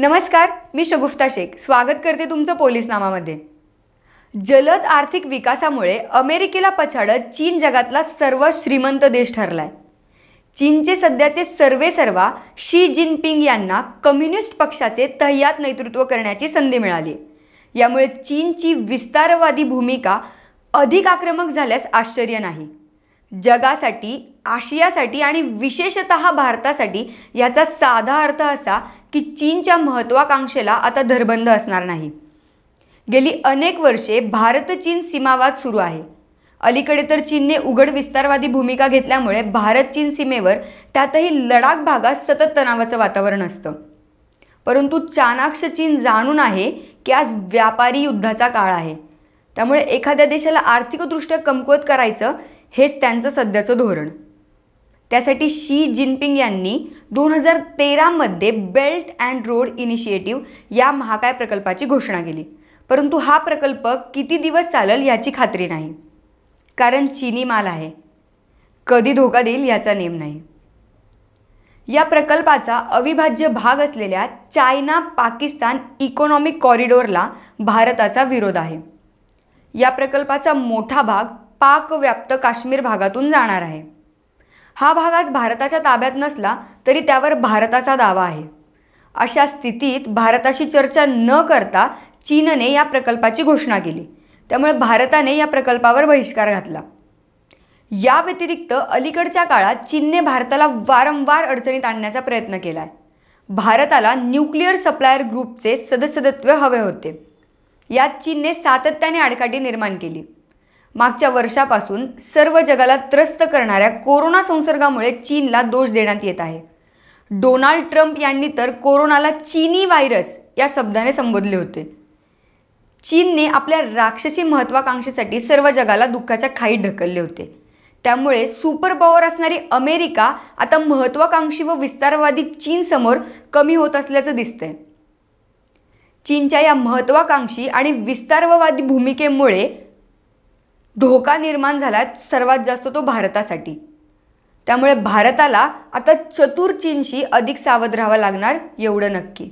नमस्कार मी शगुफ्ता शेख स्वागत करते तुमचं नामामध्ये जलद आर्थिक विकासामुळे अमेरिकेला पछाडत चीन जगातला सर्व श्रीमंत देश ठरलाय चीनचे सध्याचे सर्वेसर्वा शी जिनपिंग यांना कम्युनिस्ट पक्षाचे तह्यात नेतृत्व करण्याची संधी मिळाली यामुळे चीनची विस्तारवादी भूमिका अधिक आक्रमक झाल्यास आश्चर्य नाही जगासाठी आशियासाठी आणि विशेषत भारतासाठी याचा साधा अर्थ असा की चीनच्या महत्त्वाकांक्षेला आता धरबंद असणार नाही गेली अनेक वर्षे भारत चीन सीमावाद सुरू आहे अलीकडे तर चीनने उघड विस्तारवादी भूमिका घेतल्यामुळे भारत चीन सीमेवर त्यातही लडाख भागात सतत तणावाचं वातावरण असतं परंतु चाणाक्ष चीन जाणून आहे की आज व्यापारी युद्धाचा काळ आहे त्यामुळे एखाद्या देशाला आर्थिकदृष्ट्या कमकुवत करायचं हेच त्यांचं सध्याचं धोरण त्यासाठी शी जिनपिंग यांनी दोन हजार तेरामध्ये बेल्ट अँड रोड इनिशिएटिव्ह या महाकाय प्रकल्पाची घोषणा केली परंतु हा प्रकल्प किती दिवस चालेल याची खात्री नाही कारण चिनी माल आहे कधी धोका देईल याचा नेम नाही या प्रकल्पाचा अविभाज्य भाग असलेल्या चायना पाकिस्तान इकॉनॉमिक कॉरिडॉरला भारताचा विरोध आहे या प्रकल्पाचा मोठा भाग पाकव्याप्त काश्मीर भागातून जाणार आहे हा भाग आज भारताच्या ताब्यात नसला तरी त्यावर भारताचा दावा आहे अशा स्थितीत भारताशी चर्चा न करता चीनने या प्रकल्पाची घोषणा केली त्यामुळे भारताने या प्रकल्पावर बहिष्कार घातला या व्यतिरिक्त अलीकडच्या काळात चीनने भारताला वारंवार अडचणीत आणण्याचा प्रयत्न केला आहे भारताला न्यूक्लिअर सप्लायर ग्रुपचे सदस्यत्व हवे होते यात चीनने सातत्याने आडकाठी निर्माण केली मागच्या वर्षापासून सर्व जगाला त्रस्त करणाऱ्या कोरोना संसर्गामुळे चीनला दोष देण्यात येत आहे डोनाल्ड ट्रम्प यांनी तर कोरोनाला चीनी व्हायरस या शब्दाने संबोधले होते चीनने आपल्या राक्षसी महत्वाकांक्षेसाठी सर्व जगाला दुःखाच्या खाई ढकलले होते त्यामुळे सुपर पॉवर असणारी अमेरिका आता महत्त्वाकांक्षी व विस्तारवादी चीनसमोर कमी होत असल्याचं दिसतंय चीनच्या या महत्त्वाकांक्षी आणि विस्तारवादी भूमिकेमुळे धोका निर्माण झाला सर्वात जास्त तो भारतासाठी त्यामुळे भारताला आता चतुर चीनशी अधिक सावध राहावं लागणार एवढं नक्की